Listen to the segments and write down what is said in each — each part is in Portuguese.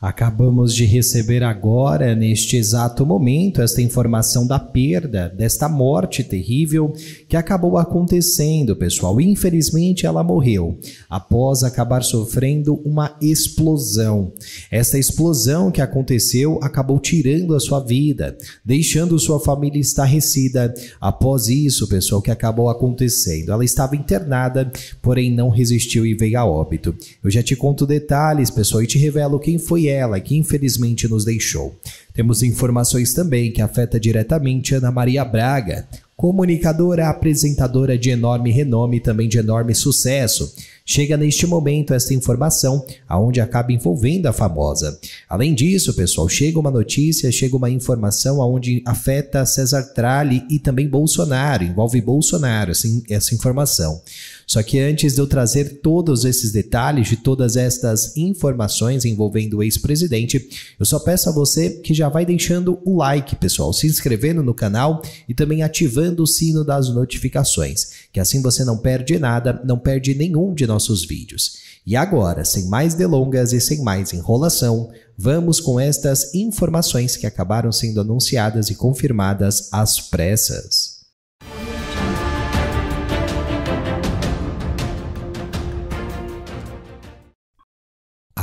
Acabamos de receber agora, neste exato momento, esta informação da perda, desta morte terrível que acabou acontecendo, pessoal. Infelizmente, ela morreu após acabar sofrendo uma explosão. Esta explosão que aconteceu acabou tirando a sua vida, deixando sua família estarrecida. Após isso, pessoal, que acabou acontecendo. Ela estava internada, porém não resistiu e veio a óbito. Eu já te conto detalhes, pessoal, e te revelo quem foi ela, que infelizmente nos deixou. Temos informações também que afeta diretamente Ana Maria Braga, comunicadora, apresentadora de enorme renome e também de enorme sucesso. Chega neste momento esta informação, aonde acaba envolvendo a famosa. Além disso, pessoal, chega uma notícia, chega uma informação aonde afeta César Tralli e também Bolsonaro, envolve Bolsonaro assim, essa informação. Só que antes de eu trazer todos esses detalhes, de todas estas informações envolvendo o ex-presidente, eu só peço a você que já vai deixando o like, pessoal, se inscrevendo no canal e também ativando o sino das notificações, que assim você não perde nada, não perde nenhum de nossos vídeos. E agora, sem mais delongas e sem mais enrolação, vamos com estas informações que acabaram sendo anunciadas e confirmadas às pressas.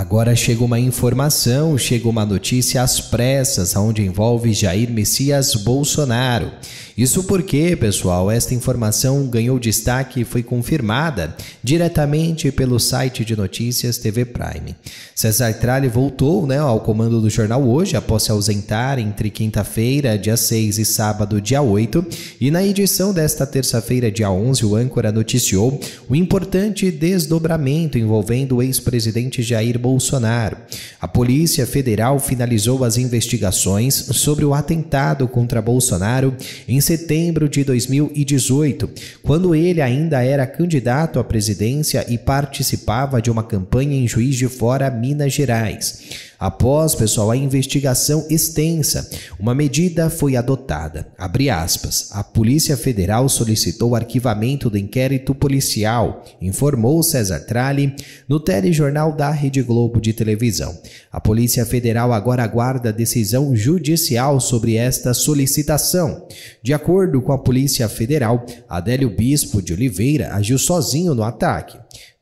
Agora chega uma informação, chega uma notícia às pressas, onde envolve Jair Messias Bolsonaro. Isso porque, pessoal, esta informação ganhou destaque e foi confirmada diretamente pelo site de notícias TV Prime. César Tralli voltou né, ao comando do jornal hoje, após se ausentar entre quinta-feira, dia 6 e sábado, dia 8, e na edição desta terça-feira, dia 11, o âncora noticiou o importante desdobramento envolvendo o ex-presidente Jair Bolsonaro. A Polícia Federal finalizou as investigações sobre o atentado contra Bolsonaro em setembro de 2018, quando ele ainda era candidato à presidência e participava de uma campanha em Juiz de Fora, Minas Gerais. Após, pessoal, a investigação extensa, uma medida foi adotada. Abre aspas. A Polícia Federal solicitou o arquivamento do inquérito policial, informou César Tralli no telejornal da Rede Globo de televisão. A Polícia Federal agora aguarda decisão judicial sobre esta solicitação. De acordo com a Polícia Federal, Adélio Bispo de Oliveira agiu sozinho no ataque.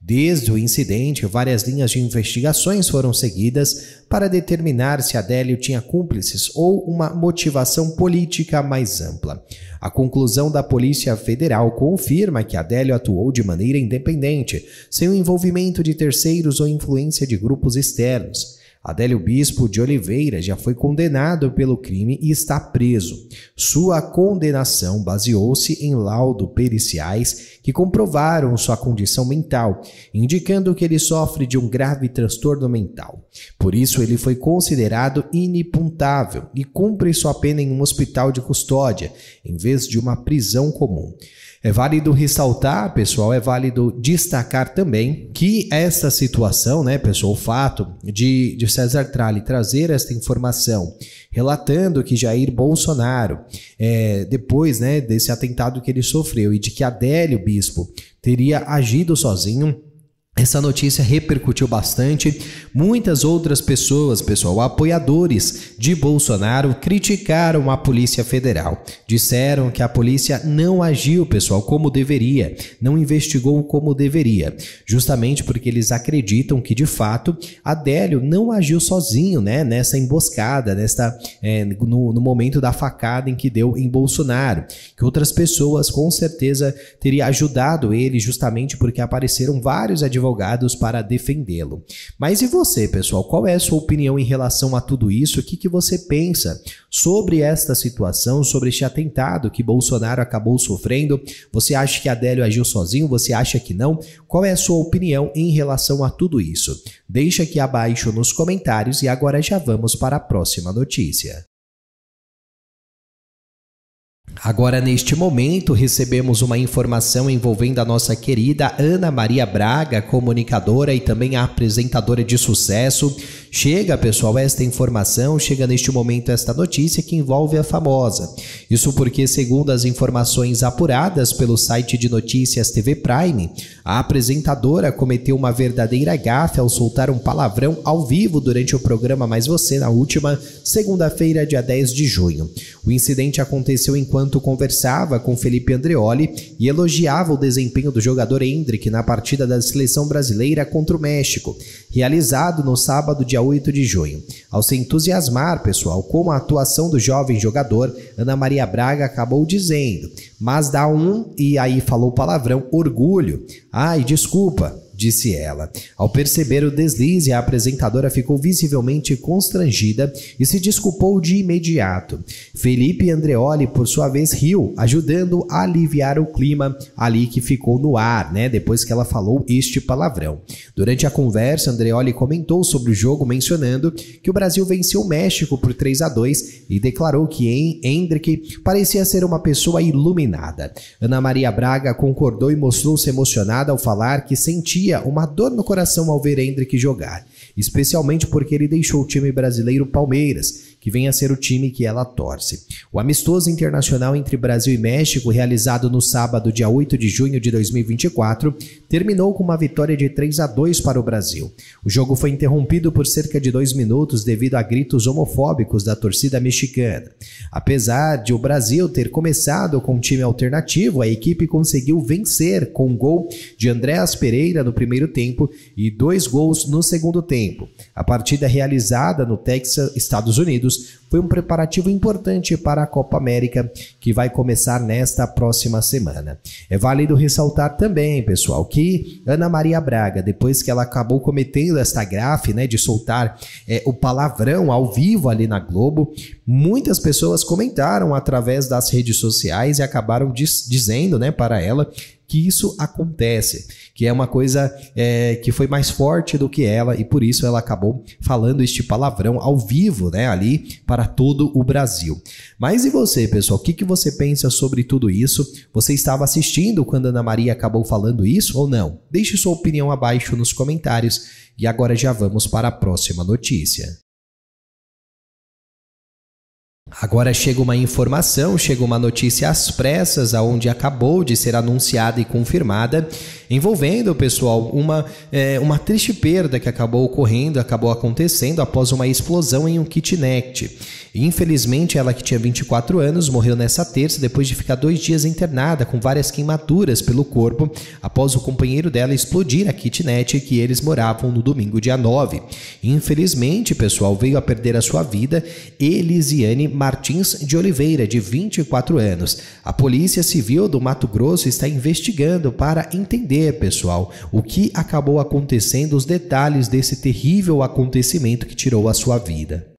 Desde o incidente, várias linhas de investigações foram seguidas para determinar se Adélio tinha cúmplices ou uma motivação política mais ampla. A conclusão da Polícia Federal confirma que Adélio atuou de maneira independente, sem o envolvimento de terceiros ou influência de grupos externos. Adélio Bispo de Oliveira já foi condenado pelo crime e está preso. Sua condenação baseou-se em laudo periciais que comprovaram sua condição mental, indicando que ele sofre de um grave transtorno mental. Por isso, ele foi considerado inipuntável e cumpre sua pena em um hospital de custódia, em vez de uma prisão comum. É válido ressaltar, pessoal, é válido destacar também que essa situação, né, pessoal, o fato de, de César Tralli trazer esta informação, relatando que Jair Bolsonaro, é, depois né, desse atentado que ele sofreu e de que Adélio Bispo teria agido sozinho, essa notícia repercutiu bastante. Muitas outras pessoas, pessoal, apoiadores de Bolsonaro, criticaram a Polícia Federal. Disseram que a polícia não agiu, pessoal, como deveria, não investigou como deveria. Justamente porque eles acreditam que, de fato, Adélio não agiu sozinho, né? Nessa emboscada, nessa é, no, no momento da facada em que deu em Bolsonaro. Que outras pessoas, com certeza, teria ajudado ele, justamente porque apareceram vários advogados advogados para defendê-lo. Mas e você, pessoal? Qual é a sua opinião em relação a tudo isso? O que, que você pensa sobre esta situação, sobre este atentado que Bolsonaro acabou sofrendo? Você acha que Adélio agiu sozinho? Você acha que não? Qual é a sua opinião em relação a tudo isso? Deixa aqui abaixo nos comentários e agora já vamos para a próxima notícia. Agora, neste momento, recebemos uma informação envolvendo a nossa querida Ana Maria Braga, comunicadora e também apresentadora de sucesso. Chega, pessoal, esta informação, chega neste momento esta notícia que envolve a famosa. Isso porque, segundo as informações apuradas pelo site de notícias TV Prime, a apresentadora cometeu uma verdadeira gafe ao soltar um palavrão ao vivo durante o programa Mais Você na última segunda-feira, dia 10 de junho. O incidente aconteceu enquanto enquanto conversava com Felipe Andreoli e elogiava o desempenho do jogador Hendrick na partida da seleção brasileira contra o México, realizado no sábado, dia 8 de junho. Ao se entusiasmar, pessoal, com a atuação do jovem jogador, Ana Maria Braga acabou dizendo: Mas dá um, e aí falou palavrão, orgulho. Ai, desculpa, disse ela. Ao perceber o deslize, a apresentadora ficou visivelmente constrangida e se desculpou de imediato. Felipe Andreoli, por sua vez, riu, ajudando a aliviar o clima ali que ficou no ar, né, depois que ela falou este palavrão. Durante a conversa, Andreoli comentou sobre o jogo, mencionando que o Brasil venceu o México por 3 a 2 e declarou que em Hendrick parecia ser uma pessoa iluminada. Ana Maria Braga concordou e mostrou-se emocionada ao falar que sentia sentia uma dor no coração ao ver Hendrick jogar, especialmente porque ele deixou o time brasileiro Palmeiras, que vem a ser o time que ela torce. O amistoso internacional entre Brasil e México, realizado no sábado, dia 8 de junho de 2024, terminou com uma vitória de 3 a 2 para o Brasil. O jogo foi interrompido por cerca de dois minutos devido a gritos homofóbicos da torcida mexicana. Apesar de o Brasil ter começado com um time alternativo, a equipe conseguiu vencer com um gol de Andréas Pereira no primeiro tempo e dois gols no segundo tempo. A partida realizada no Texas, Estados Unidos, foi um preparativo importante para a Copa América, que vai começar nesta próxima semana. É válido ressaltar também, pessoal, que Ana Maria Braga, depois que ela acabou cometendo esta grafe né, de soltar é, o palavrão ao vivo ali na Globo, muitas pessoas comentaram através das redes sociais e acabaram diz, dizendo né, para ela que isso acontece, que é uma coisa é, que foi mais forte do que ela e por isso ela acabou falando este palavrão ao vivo, né, ali para todo o Brasil. Mas e você, pessoal? O que, que você pensa sobre tudo isso? Você estava assistindo quando Ana Maria acabou falando isso ou não? Deixe sua opinião abaixo nos comentários e agora já vamos para a próxima notícia. Agora chega uma informação, chega uma notícia às pressas, aonde acabou de ser anunciada e confirmada, envolvendo, pessoal, uma, é, uma triste perda que acabou ocorrendo, acabou acontecendo após uma explosão em um kitnet. Infelizmente, ela que tinha 24 anos morreu nessa terça depois de ficar dois dias internada com várias queimaduras pelo corpo após o companheiro dela explodir a kitnet que eles moravam no domingo, dia 9. Infelizmente, pessoal, veio a perder a sua vida Elisiane Martins de Oliveira, de 24 anos. A Polícia Civil do Mato Grosso está investigando para entender, pessoal, o que acabou acontecendo, os detalhes desse terrível acontecimento que tirou a sua vida.